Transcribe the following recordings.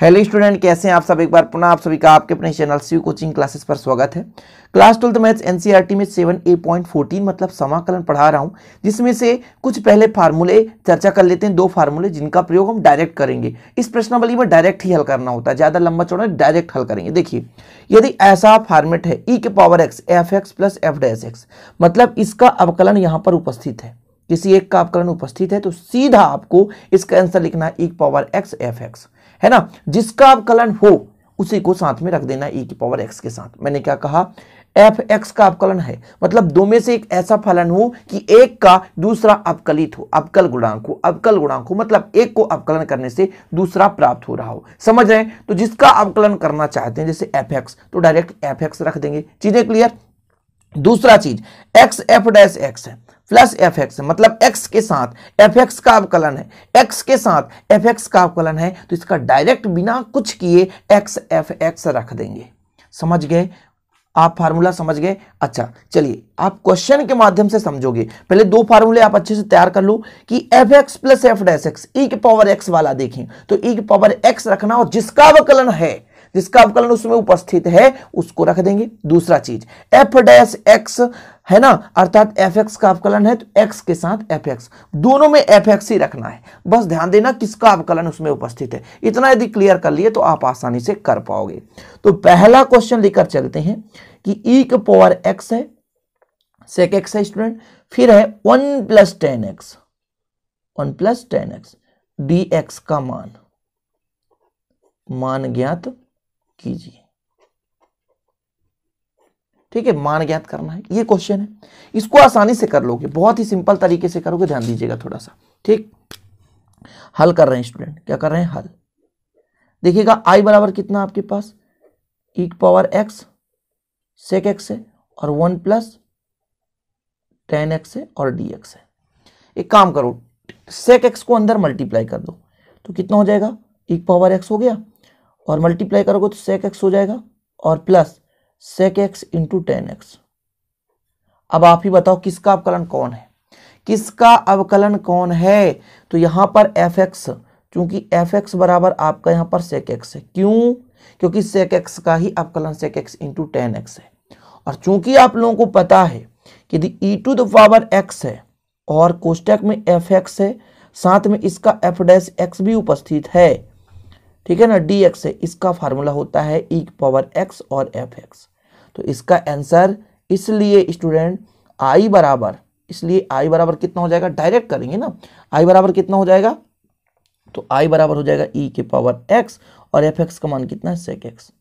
hello student कैसे हैं आप सब एक बार पुनः आप सभी का आपके अपने चैनल सी कोचिंग क्लासेस पर स्वागत है क्लास ट्वेल्थ मैथ्स एनसीईआरटी में सेवन ए पॉइंट फोर्टीन मतलब समाकलन पढ़ा रहा हूं जिसमें से कुछ पहले फार्मूले चर्चा कर लेते हैं दो फार्मूले जिनका प्रयोग हम डायरेक्ट करेंगे इस प्रश्नावली में डायरेक्ट ही हल करना होता है ज़्यादा लंबा चौड़ा डायरेक्ट हल करेंगे देखिए यदि ऐसा फार्मेट है ई e के power x f x plus f dash x मतलब इसका अवकलन यहाँ पर उपस्थित है किसी एक का अवकलन उपस्थित है तो सीधा आपको इसका आंसर लिखना है e power x f x है ना जिसका अवकलन हो उसी को साथ में रख देना ई e की पावर एक्स के साथ मैंने क्या कहा एफ एक्स का अवकलन है मतलब दो में से एक ऐसा फलन हो कि एक का दूसरा अवकलित हो अवकल गुणांक हो अवकल गुणांक हो मतलब एक को अवकलन करने से दूसरा प्राप्त हो रहा हो समझ रहे हैं तो जिसका अवकलन करना चाहते हैं जैसे एफ एक्स तो डायरेक्ट एफ एक्स रख देंगे चीजें क्लियर दूसरा चीज एक्स एफ डैश एक्स है प्लस एफ एक्स मतलब एक्स के साथ एफ एक्स का अवकलन है एक्स के साथ एफ एक्स का अवकलन है तो इसका डायरेक्ट बिना कुछ किए एक्स एफ एक्स रख देंगे समझ गए आप फार्मूला समझ गए अच्छा चलिए आप क्वेश्चन के माध्यम से समझोगे पहले दो फार्मूले आप अच्छे से तैयार कर लो कि f x plus f dash x e के पावर एक्स वाला देखें तो ई के पावर एक्स रखना और जिसका अवकलन है जिसका अवकलन उसमें उपस्थित है उसको रख देंगे दूसरा चीज एफ डैश एक्स है ना अर्थात एफ एक्स का अवकलन है तो एक्स के साथ एफ एक्स दोनों में एफ एक्स ही रखना है बस ध्यान देना किसका अवकलन उसमें उपस्थित है इतना यदि क्लियर कर लिए तो आप आसानी से कर पाओगे तो पहला क्वेश्चन लेकर चलते हैं कि ई का पावर एक्स है सेक एक्स है स्टूडेंट फिर है one plus tan x one plus tan x d x का मान मान ज्ञात कीजिए ठीक है मान ज्ञात करना है ये क्वेश्चन है इसको आसानी से कर लोगे बहुत ही सिंपल तरीके से करोगे ध्यान दीजिएगा थोड़ा सा ठीक हल कर रहे हैं स्टूडेंट क्या कर रहे हैं हल देखिएगा आई बराबर कितना आपके पास एक पावर एक्स सेक एक्स है और वन प्लस टेन एक्स है और डी एक्स है एक काम करो सेक एक्स को अंदर मल्टीप्लाई कर दो तो कितना हो जाएगा एक पावर एक्स हो गया और मल्टीप्लाई करोगे तो सेक एक्स हो जाएगा और plus sec x into tan x अब आप ही बताओ किसका अवकलन कौन है किसका अवकलन कौन है तो यहां पर एफ एक्स चूंकि एफ एक्स बराबर आपका यहां पर सेक एक्स है क्यों क्योंकि सेक एक्स का ही अवकलन sec x into tan x है और चूंकि आप लोगों को पता है कि यदि e to the power x है और कोष्टक में एफ एक्स है साथ में इसका एफ डैश एक्स भी उपस्थित है ठीक है ना डी एक्स है इसका फार्मूला होता है ई पावर एक्स और एफ एक्स तो इसका आंसर इसलिए स्टूडेंट आई बराबर इसलिए आई बराबर कितना हो जाएगा डायरेक्ट करेंगे ना आई बराबर कितना हो जाएगा तो आई बराबर हो जाएगा ई के पावर एक्स और एफ एक्स का मान कितना है सेक एक्स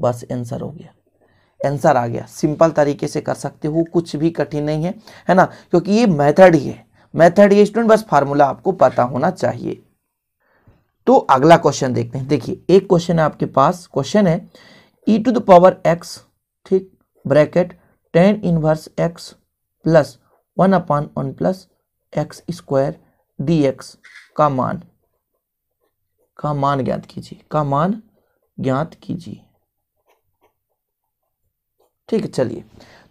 बस आंसर हो गया आंसर आ गया सिंपल तरीके से कर सकते हो कुछ भी कठिन नहीं है है ना क्योंकि ये मेथड ही है मेथड ये स्टूडेंट बस फार्मूला आपको पता होना चाहिए तो अगला क्वेश्चन देखते हैं देखिए एक क्वेश्चन है आपके पास क्वेश्चन है e to the power x ठीक bracket tan inverse x plus one upon one plus x square d x का मान का मान ज्ञात कीजिए का मान ज्ञात कीजिए ठीक है चलिए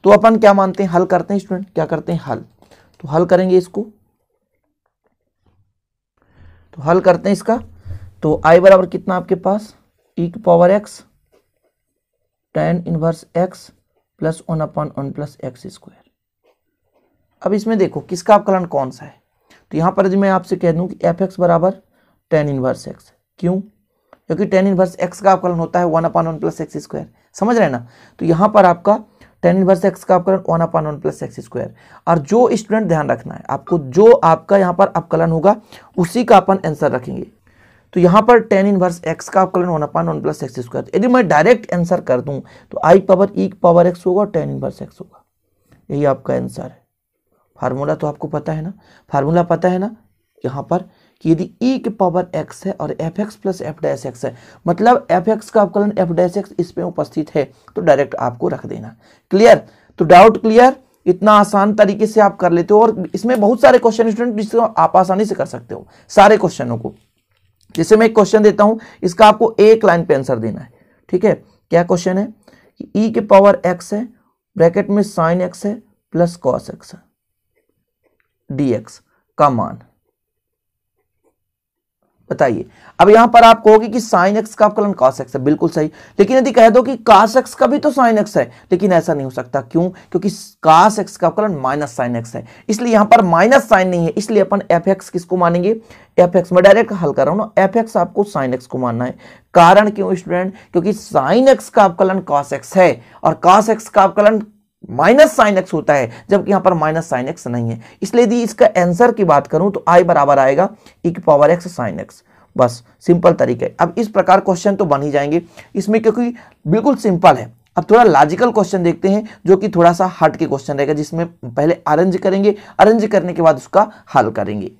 तो अपन क्या मानते हैं हल करते हैं स्टूडेंट क्या करते हैं हल तो हल करेंगे इसको तो हल करते हैं इसका तो आई बराबर कितना आपके पास ई e की power x tan inverse x plus one upon one plus x square अब इसमें देखो किसका अवकलन कौन सा है तो यहाँ पर मैं आपसे कह दूँ कि एफ एक्स बराबर टेन इनवर्स एक्स क्यों क्योंकि टेन इनवर्स एक्स का अवकलन होता है one upon one plus x square समझ रहे ना तो यहां पर आपका टेन इनवर्स एक्स का अवकलन one upon one plus x square और जो स्टूडेंट ध्यान रखना है आपको जो आपका यहाँ पर अवकलन होगा उसी का अपन आंसर रखेंगे तो यहाँ पर टेन इनवर्स एक्स का अवकलन one upon one plus x square यदि मैं डायरेक्ट आंसर कर दूं तो I power e power x होगा और टेन इनवर्स एक्स होगा यही आपका आंसर है फार्मूला तो आपको पता है ना फार्मूला पता है ना यहाँ पर कि यदि ई के पावर एक्स है और f x plus f dash x है मतलब एफ एक्स का अवकलन एफ डैस एक्स इसमें उपस्थित है तो डायरेक्ट आपको रख देना क्लियर तो डाउट क्लियर इतना आसान तरीके से आप कर लेते हो और इसमें बहुत सारे क्वेश्चन स्टूडेंट जिसको आप आसानी से कर सकते हो सारे क्वेश्चनों को जैसे मैं एक क्वेश्चन देता हूं इसका आपको एक लाइन पे आंसर देना है ठीक है क्या क्वेश्चन है कि ई के पावर एक्स है ब्रैकेट में साइन एक्स है प्लस कॉस एक्स है डी एक्स का मान बताइए अब यहां पर आप कहोगे कि साइन एक्स का अवकलन कॉस एक्स है बिल्कुल सही लेकिन यदि कह दो कि कास एक्स का भी तो साइन एक्स है लेकिन ऐसा नहीं हो सकता क्यों क्योंकि कास एक्स का अवकलन माइनस साइन एक्स है इसलिए यहां पर माइनस साइन नहीं है इसलिए अपन एफ एक्स किसको मानेंगे एफ एक्स मैं डायरेक्ट हल कर रहा हूं ना एफ एक्स आपको साइन एक्स को मानना है कारण क्यों स्टूडेंट क्योंकि साइन एक्स का अवकलन कॉस एक्स है और कॉस एक्स का अवकलन माइनस साइन एक्स होता है जबकि यहां पर माइनस साइन एक्स नहीं है इसलिए यदि इसका आंसर की बात करूं तो आई बराबर आएगा ई e की पावर एक्स साइन एक्स बस सिंपल तरीके अब इस प्रकार क्वेश्चन तो बन ही जाएंगे इसमें क्योंकि बिल्कुल सिंपल है अब थोड़ा लॉजिकल क्वेश्चन देखते हैं जो कि थोड़ा सा हट के क्वेश्चन रहेगा जिसमें पहले अरेंज करेंगे अरेंज करने के बाद उसका हल करेंगे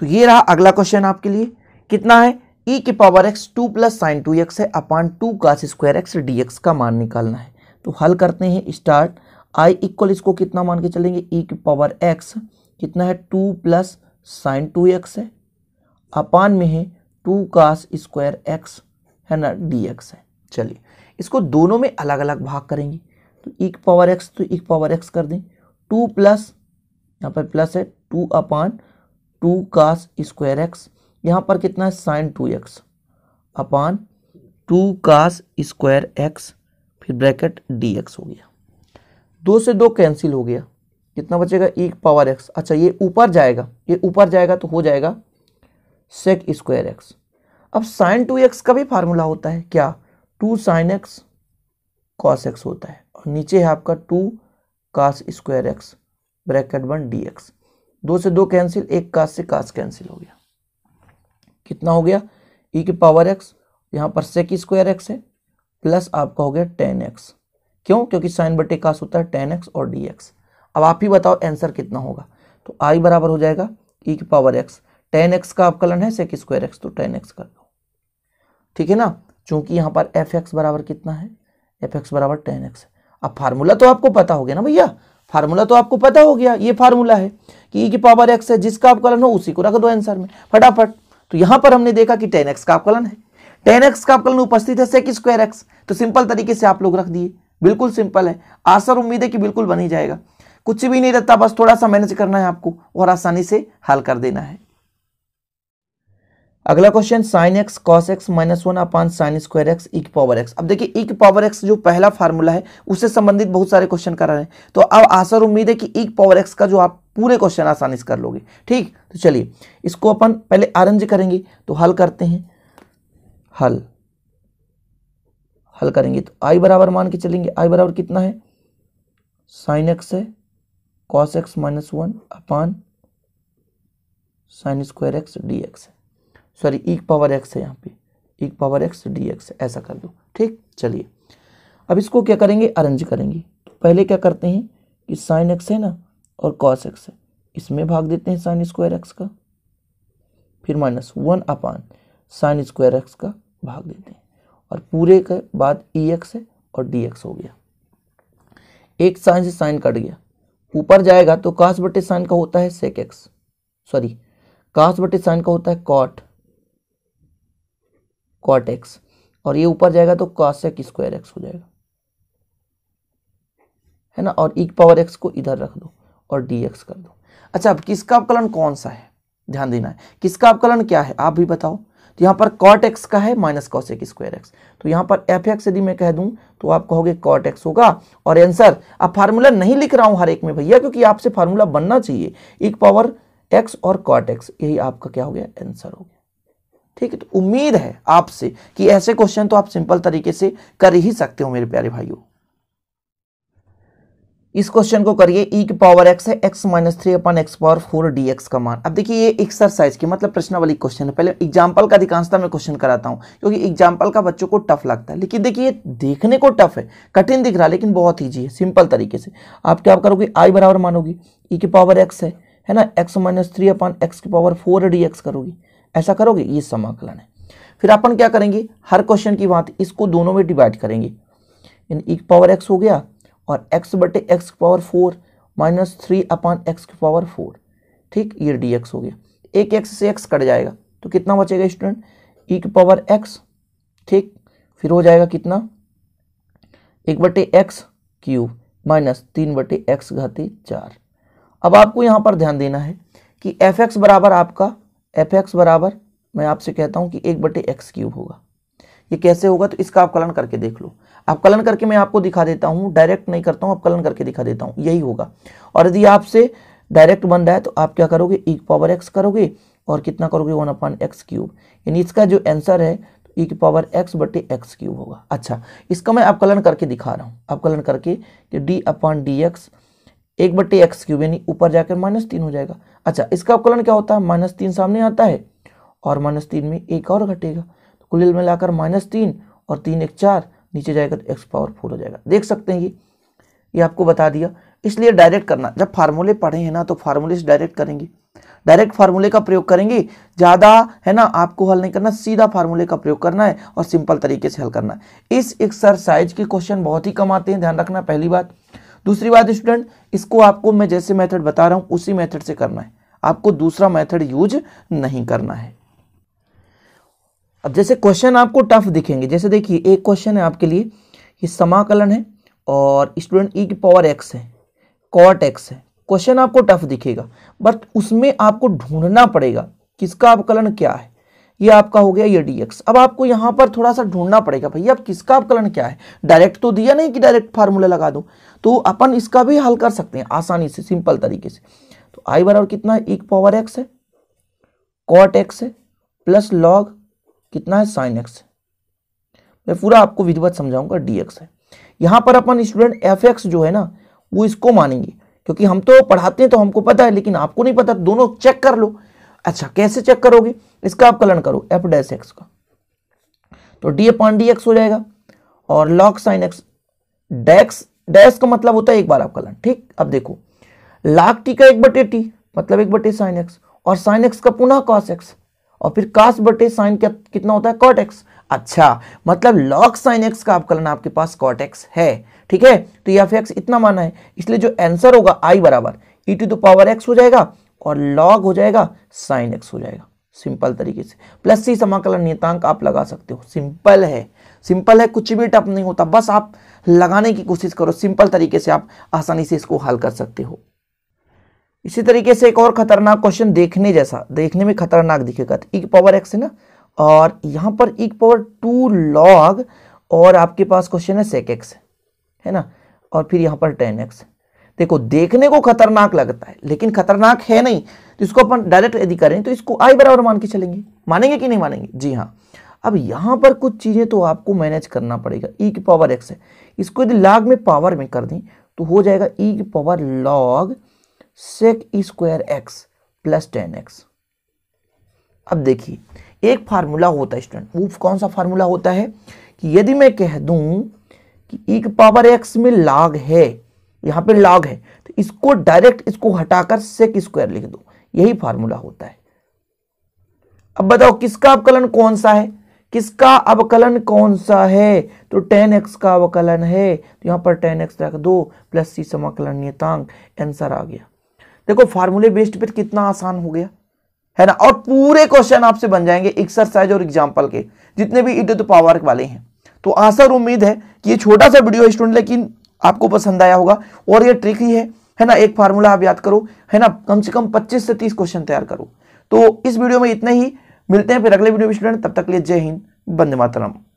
तो ये रहा अगला क्वेश्चन आपके लिए कितना है ई e की power x two plus sine two x है अपॉन टू का स्क्वायर एक्स डी एक्स का मान निकालना है तो हल करते हैं स्टार्ट आई इक्वल इसको कितना मान के चलेंगे ई e की पावर एक्स कितना है two plus sine two x है अपान में है टू कास स्क्वायर एक्स है ना डी एक्स है चलिए इसको दोनों में अलग अलग भाग करेंगे तो e की पावर एक्स तो एक पावर एक्स कर दें टू प्लस यहाँ पर प्लस है two upon two cos square x यहाँ पर कितना है sine two x upon two cos square x फिर ब्रैकेट डी एक्स हो गया दो से दो कैंसिल हो गया कितना बचेगा एक पावर एक्स अच्छा ये ऊपर जाएगा ये ऊपर जाएगा तो हो जाएगा सेक स्क्वायर एक्स अब साइन टू एक्स का भी फार्मूला होता है क्या two sine x cos x होता है और नीचे है आपका two cos square x bracket one d x दो से दो कैंसिल एक कास से कास कैंसिल हो गया कितना हो गया ई e की पावर एक्स यहाँ पर सेक स्क्वायर एक्स है प्लस आपका हो गया टेन एक्स क्यों क्योंकि साइन बटे कास होता है टेन एक्स और डी एक्स अब आप ही बताओ आंसर कितना होगा तो आई बराबर हो जाएगा ई e की पावर एक्स टेन एक्स का अपकलन है सेक स्क्वायर एक्स तो टेन एक्स कर दो ठीक है ना चूंकि यहाँ पर एफ एक्स बराबर कितना है एफ एक्स बराबर टेन एक्स अब फार्मूला तो आपको पता हो गया ना भैया फार्मूला तो आपको पता हो गया ये फार्मूला है कि ई e की पावर एक्स है जिसका अपकलन हो उसी को रख दो आंसर में फटाफट तो यहाँ पर हमने देखा कि टेन एक्स का अपकलन है टेन एक्स का अवकलन उपस्थित है सेक स्क्वायर एक्स तो सिंपल तरीके से आप लोग रख दिए बिल्कुल सिंपल है आसर उम्मीद है कि बिल्कुल बन ही जाएगा कुछ भी नहीं रहता बस थोड़ा सा मैनेज करना है आपको और आसानी से हल कर देना है अगला question sine x cos x minus one upon sine square x इक पावर एक्स अब देखिए इक पावर एक्स जो पहला फार्मूला है उससे संबंधित बहुत सारे क्वेश्चन करा रहे हैं तो अब आसर उम्मीद है कि इक पावर एक्स का जो आप पूरे क्वेश्चन आसानी से कर लोगे ठीक तो चलिए इसको अपन पहले अरेंज करेंगे तो हल करते हैं हल हल करेंगे तो आई बराबर मान के चलेंगे आई बराबर कितना है साइन एक्स है cos x minus one upon sine square x d x है सॉरी एक पावर एक्स है यहाँ पे एक पावर एक्स डी एक्स ऐसा कर दो ठीक चलिए अब इसको क्या करेंगे अरेंज करेंगे तो पहले क्या करते हैं कि साइन एक्स है ना और कॉस एक्स है इसमें भाग देते हैं साइन स्क्वायर एक्स का फिर minus one upon sine square x का भाग देते हैं और पूरे के बाद ई e एक्स है और डी एक्स हो गया एक साइन से साइन कट गया ऊपर जाएगा तो कास बटे साइन का होता है सेक एक्स सॉरी कास बटे साइन का होता है कॉट कॉट एक्स और ये ऊपर जाएगा तो कास सेक स्क्वायर एक्स हो जाएगा है ना और एक पावर एक्स को इधर रख दो और डी एक्स कर दो अच्छा अब किसका अवकलन कौन सा है ध्यान देना है किसका अवकलन क्या है आप भी बताओ तो यहां पर कॉट एक्स का है minus cosec square x तो यहाँ पर एफ एक्स यदि मैं कह दूं तो आप कहोगे कॉट एक्स होगा और आंसर अब फार्मूला नहीं लिख रहा हूं हर एक में भैया क्योंकि आपसे फार्मूला बनना चाहिए एक पावर एक्स और कॉट एक्स यही आपका क्या हो गया आंसर हो गया ठीक है तो उम्मीद है आपसे कि ऐसे क्वेश्चन तो आप सिंपल तरीके से कर ही सकते हो मेरे प्यारे भाइयों इस क्वेश्चन को करिए ई e की पावर एक्स है x minus three upon x power four d x का मान अब देखिए ये एक्सरसाइज की मतलब वाली क्वेश्चन है पहले एग्जाम्पल का अधिकांशता मैं क्वेश्चन कराता हूँ क्योंकि एग्जाम्पल का बच्चों को टफ लगता है लेकिन देखिए ये देखने को टफ है कठिन दिख रहा है लेकिन बहुत ईजी है सिंपल तरीके से आप क्या करोगे आई बराबर मानोगी ई e की पावर एक्स है है ना x minus three upon x की पावर फोर डी एक्स करोगी ऐसा करोगे ये समाकलन है फिर अपन क्या करेंगे हर क्वेश्चन की बात इसको दोनों में डिवाइड करेंगे ई e की पावर एक्स हो गया और x बटे x power four minus three upon x की पावर फोर ठीक ये डी हो गया एक एक्स से एक्स कट जाएगा तो कितना बचेगा स्टूडेंट ई e की पावर एक्स ठीक फिर हो जाएगा कितना एक बटे एक्स क्यूब माइनस तीन बटे एक्स घाती चार अब आपको यहाँ पर ध्यान देना है कि एफ एक्स बराबर आपका एफ एक्स बराबर मैं आपसे कहता हूँ कि एक बटे एक्स क्यूब होगा ये कैसे होगा तो इसका अवकलन करके देख लो अवकलन कलन करके मैं आपको दिखा देता हूं डायरेक्ट नहीं करता हूं अवकलन कलन करके दिखा देता हूँ यही होगा और यदि आपसे डायरेक्ट बन रहा है तो आप क्या करोगे ई पावर एक्स करोगे और कितना करोगे वन अपॉन एक्स क्यूब यानी इसका जो आंसर है तो ई e की पावर एक्स बटे एक्स क्यूब होगा अच्छा इसका मैं अवकलन करके दिखा रहा हूँ अवकलन करके कि डी अपॉन डी एक्स एक बटे एक्स क्यूब यानी ऊपर जाकर माइनस तीन हो जाएगा अच्छा इसका अवकलन क्या होता है माइनस तीन सामने आता है और माइनस तीन में एक और घटेगा कुल मिलाकर माइनस तीन और तीन एक चार नीचे जाएगा तो एक्स पावर फोर हो जाएगा देख सकते हैं ये ये आपको बता दिया इसलिए डायरेक्ट करना जब फार्मूले पढ़े हैं ना तो फार्मूले से डायरेक्ट करेंगे डायरेक्ट फार्मूले का प्रयोग करेंगे ज़्यादा है ना आपको हल नहीं करना सीधा फार्मूले का प्रयोग करना है और सिंपल तरीके से हल करना है इस एक्सरसाइज के क्वेश्चन बहुत ही कम आते हैं ध्यान रखना पहली बात दूसरी बात स्टूडेंट इसको आपको मैं जैसे मेथड बता रहा हूँ उसी मेथड से करना है आपको दूसरा मेथड यूज नहीं करना है अब जैसे क्वेश्चन आपको टफ दिखेंगे जैसे देखिए एक क्वेश्चन है आपके लिए ये समाकलन है और स्टूडेंट ई e की पावर एक्स है कॉट एक्स है क्वेश्चन आपको टफ दिखेगा बट उसमें आपको ढूंढना पड़ेगा किसका अवकलन क्या है ये आपका हो गया ये डी एक्स अब आपको यहाँ पर थोड़ा सा ढूंढना पड़ेगा भैया अब किसका अवकलन क्या है डायरेक्ट तो दिया नहीं कि डायरेक्ट फार्मूला लगा दो तो अपन इसका भी हल कर सकते हैं आसानी से सिंपल तरीके से तो आई बराबर कितना है एक पावर एक्स है कॉट एक्स है प्लस लॉग कितना है साइन एक्स मैं पूरा आपको विधिवत समझाऊंगा डी एक्स है यहां पर अपन स्टूडेंट एफ एक्स जो है ना वो इसको मानेंगे क्योंकि हम तो पढ़ाते हैं तो हमको पता है लेकिन आपको नहीं पता दोनों चेक कर लो अच्छा कैसे चेक करोगे इसका आप कलन करो एफ डैश एक्स का तो डी अपॉन डी एक्स हो जाएगा और लॉक साइन एक्स डैक्स डैश का मतलब होता है एक बार आप कलन ठीक अब देखो लाख टी का एक बटे टी मतलब एक बटे साइन एक्स और साइन एक्स का पुनः कॉस एक्स और फिर कास बटे साइन क्या कितना होता है कॉट एक्स अच्छा मतलब लॉक साइन एक्स का आपकलन आपके पास कॉट एक्स है ठीक है तो या फिर एक्स इतना माना है इसलिए जो आंसर होगा आई बराबर e to the power x हो जाएगा और लॉग हो जाएगा साइन एक्स हो जाएगा सिंपल तरीके से प्लस सी समाकलन नियतांक आप लगा सकते हो सिंपल है सिंपल है कुछ भी टप नहीं होता बस आप लगाने की कोशिश करो सिंपल तरीके से आप आसानी से इसको हल कर सकते हो इसी तरीके से एक और खतरनाक क्वेश्चन देखने जैसा देखने में खतरनाक दिखेगा तो ई पावर एक्स है ना और यहाँ पर ई पावर टू लॉग और आपके पास क्वेश्चन है सेक एक्स है ना और फिर यहाँ पर टेन एक्स देखो देखने को खतरनाक लगता है लेकिन खतरनाक है नहीं तो इसको अपन डायरेक्ट यदि करें तो इसको आई बराबर मान के चलेंगे मानेंगे कि नहीं मानेंगे जी हाँ अब यहाँ पर कुछ चीज़ें तो आपको मैनेज करना पड़ेगा ई e की पावर एक्स है इसको यदि लाग में पावर में कर दें तो हो जाएगा ई e की power log sec square x plus tan x अब देखिए एक फार्मूला होता है स्टूडेंट वो कौन सा फार्मूला होता है कि यदि मैं कह दूं कि ई पावर एक्स में लाग है यहां पे लाग है तो इसको डायरेक्ट इसको हटाकर सेक स्क्वायर e लिख दो यही फार्मूला होता है अब बताओ किसका अवकलन कौन सा है किसका अवकलन कौन सा है तो टेन एक्स का अवकलन है तो यहां पर टेन एक्स रख दो प्लस सी समाकलन नियतांक आंसर आ गया देखो फार्मूले बेस्ड पर कितना आसान हो गया है ना और पूरे क्वेश्चन आपसे बन जाएंगे एक्सरसाइज और एग्जाम्पल के जितने भी इट पावर वाले हैं तो आशा उम्मीद है कि ये छोटा सा वीडियो स्टूडेंट लेकिन आपको पसंद आया होगा और ये ट्रिक ही है है ना एक फार्मूला आप याद करो है ना कम से कम 25 से 30 क्वेश्चन तैयार करो तो इस वीडियो में इतना ही मिलते हैं फिर अगले वीडियो में स्टूडेंट तब तक लिए जय हिंद बंद मातरम